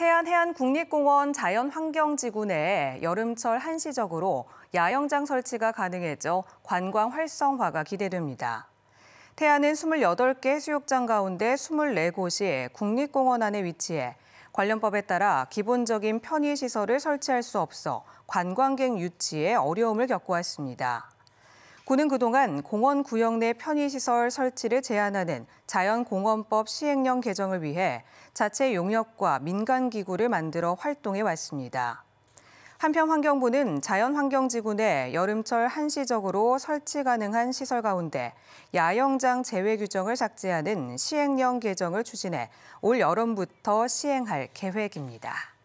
태안해안국립공원 자연환경지구 내에 여름철 한시적으로 야영장 설치가 가능해져 관광 활성화가 기대됩니다. 태안은 28개 해수욕장 가운데 24곳이 국립공원 안에 위치해 관련법에 따라 기본적인 편의시설을 설치할 수 없어 관광객 유치에 어려움을 겪고 왔습니다. 군은 그동안 공원 구역 내 편의시설 설치를 제한하는 자연공원법 시행령 개정을 위해 자체 용역과 민간기구를 만들어 활동해 왔습니다. 한편 환경부는 자연환경지구 내 여름철 한시적으로 설치 가능한 시설 가운데 야영장 제외 규정을 삭제하는 시행령 개정을 추진해 올 여름부터 시행할 계획입니다.